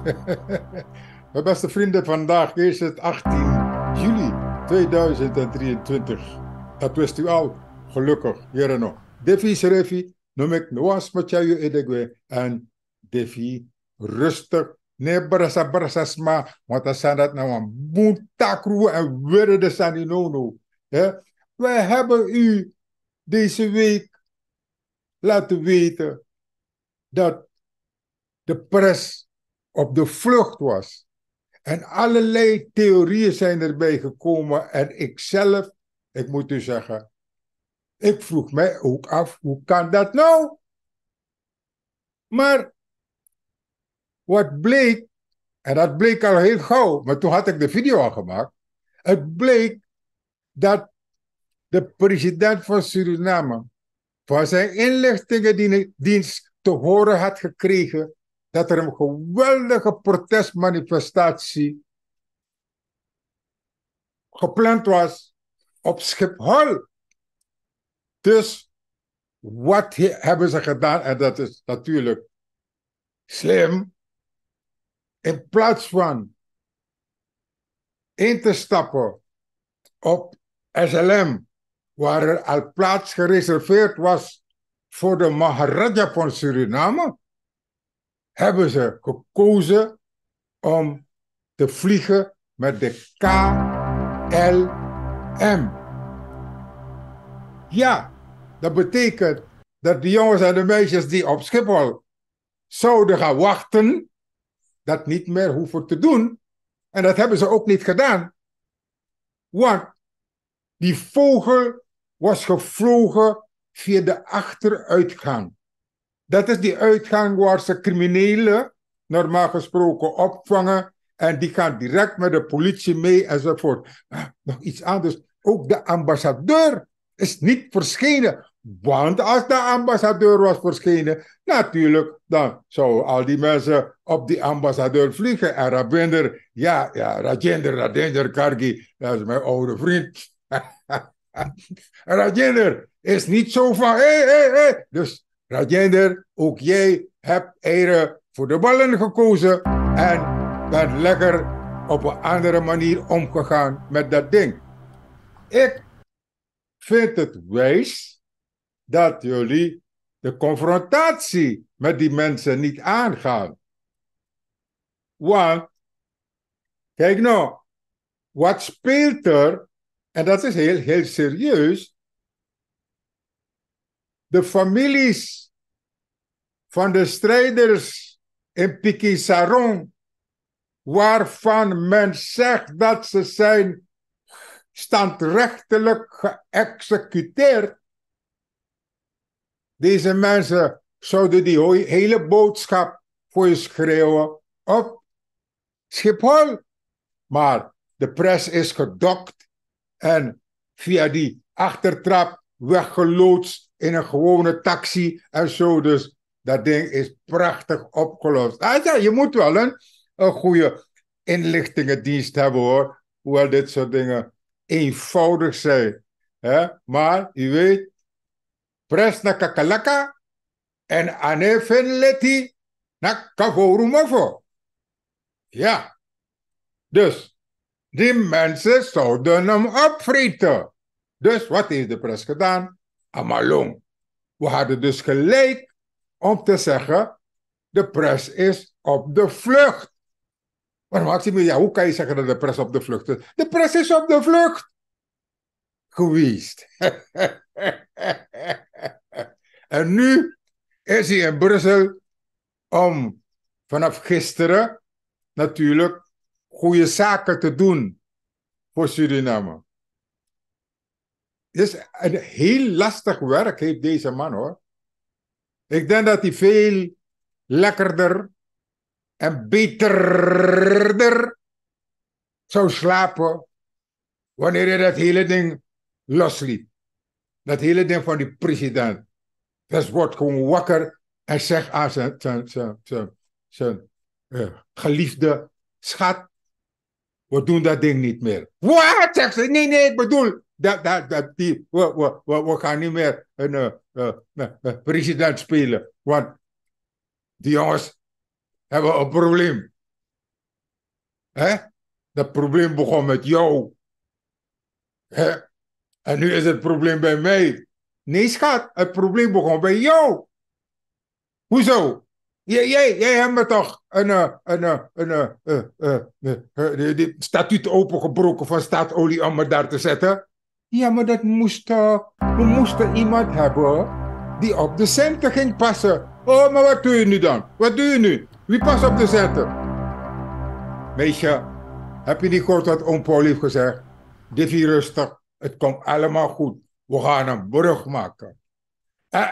Mijn beste vrienden, vandaag is het 18 juli 2023. Dat wist u al, gelukkig, hier nog. Defi Serefi noem ik Noas Machayu Edegwe en Defi rustig. Nee, brasa sma, want dat zijn dat nou een boentakroe en weer de saninono. Wij hebben u deze week laten weten dat de pres op de vlucht was. En allerlei theorieën zijn erbij gekomen. En ik zelf, ik moet u zeggen, ik vroeg mij ook af, hoe kan dat nou? Maar wat bleek, en dat bleek al heel gauw, maar toen had ik de video al gemaakt. Het bleek dat de president van Suriname van zijn inlichtingendienst te horen had gekregen dat er een geweldige protestmanifestatie gepland was op Schiphol. Dus wat hebben ze gedaan? En dat is natuurlijk slim. In plaats van in te stappen op SLM, waar er al plaats gereserveerd was voor de Maharaja van Suriname, hebben ze gekozen om te vliegen met de KLM. Ja, dat betekent dat de jongens en de meisjes die op Schiphol zouden gaan wachten, dat niet meer hoeven te doen. En dat hebben ze ook niet gedaan. Want die vogel was gevlogen via de achteruitgang. Dat is die uitgang waar ze criminelen normaal gesproken opvangen. En die gaan direct met de politie mee enzovoort. Nou, nog iets anders. Ook de ambassadeur is niet verschenen. Want als de ambassadeur was verschenen, natuurlijk, dan zouden al die mensen op die ambassadeur vliegen. En Rabinder, ja, ja, Rajender, Rajender Kargi, dat is mijn oude vriend. Rajender is niet zo van, hé, hé, hé. Dus Rajender, ook jij hebt eieren voor de ballen gekozen en bent lekker op een andere manier omgegaan met dat ding. Ik vind het wijs dat jullie de confrontatie met die mensen niet aangaan. Want, kijk nou, wat speelt er, en dat is heel, heel serieus, de families van de strijders in Pikisaron, waarvan men zegt dat ze zijn standrechtelijk geëxecuteerd. Deze mensen zouden die hele boodschap voor je schreeuwen op Schiphol. Maar de pres is gedokt en via die achtertrap weggeloodst in een gewone taxi en zo. Dus dat ding is prachtig opgelost. Hij zei, je moet wel een, goede inlichtingendienst hebben hoor. Hoewel dit soort dingen eenvoudig zijn. Maar u weet, Presna kakalaka en naar na kavorumavo. Ja. Dus die mensen zouden hem opvreten. Dus wat heeft de pres gedaan? Amalong. We hadden dus gelijk om te zeggen, de pres is op de vlucht. Maar Maxime, ja, hoe kan je zeggen dat de pres op de vlucht is? De pres is op de vlucht geweest. en nu is hij in Brussel om vanaf gisteren natuurlijk goede zaken te doen voor Suriname is een heel lastig werk heeft deze man hoor. Ik denk dat hij veel lekkerder en beterder zou slapen wanneer hij dat hele ding losliet. Dat hele ding van die president. Dat dus wordt gewoon wakker en zegt aan zijn, zijn, zijn, zijn, eh, geliefde schat, we doen dat ding niet meer. Wat? Zegt ze, nee, nee, ik bedoel, dat, dat, dat, die, we, we, we, we gaan niet meer een eh, eh, eh, president spelen. Want die jongens hebben een probleem. Hè? Dat probleem begon met jou. Hè? En nu is het probleem bij mij. Nee, schat, het probleem begon bij jou. Hoezo? Jij, jij, jij hebt me toch een, een, een, een, statuut opengebroken van staat olie om me daar te zetten? Ja, maar dat moest, eh, we moesten iemand hebben die op de centen ging passen. Oh, maar wat doe je nu dan? Wat doe je nu? Wie past op de centen? Meisje, heb je niet gehoord wat Oom heeft gezegd? Dit rustig, het komt allemaal goed. We gaan een brug maken. Eh,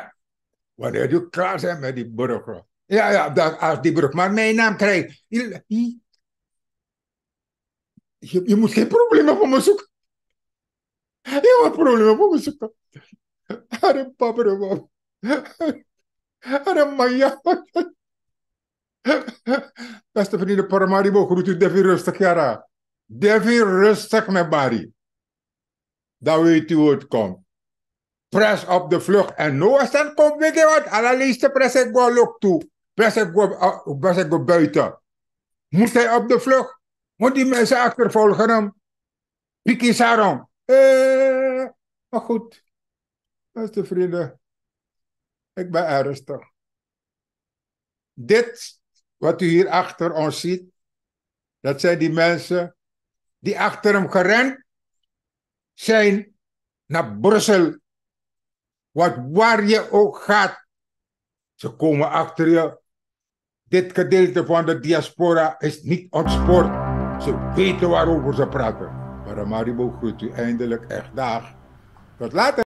wanneer je klaar bent met die brug. Ja, ja, dat, als die brug maar mijn naam krijgt. Je, je, je moet geen problemen voor me zoeken. Are проблема, музика. Are бабре, бабре. Аре, мая. Beste vrienden, Paramaribo, groet u Devi rustig, Jara. rustig met Barry. Dan weet u hoe het komt. Press op de vlucht. En is dan komt, weet je wat? Allerleeste press ik gewoon look toe. Press ik go, buiten. Moest hij op de vlucht? Moet die mensen achtervolgen hem. Piki Sarong. Eh, maar goed, beste vrienden, ik ben ernstig. Dit wat u hier achter ons ziet, dat zijn die mensen die achter hem gerend zijn naar Brussel. Wat waar je ook gaat, ze komen achter je. Dit gedeelte van de diaspora is niet ontspoord. Ze weten waarover ze praten. Maar Paramaribo groet u eindelijk echt daar, Tot later.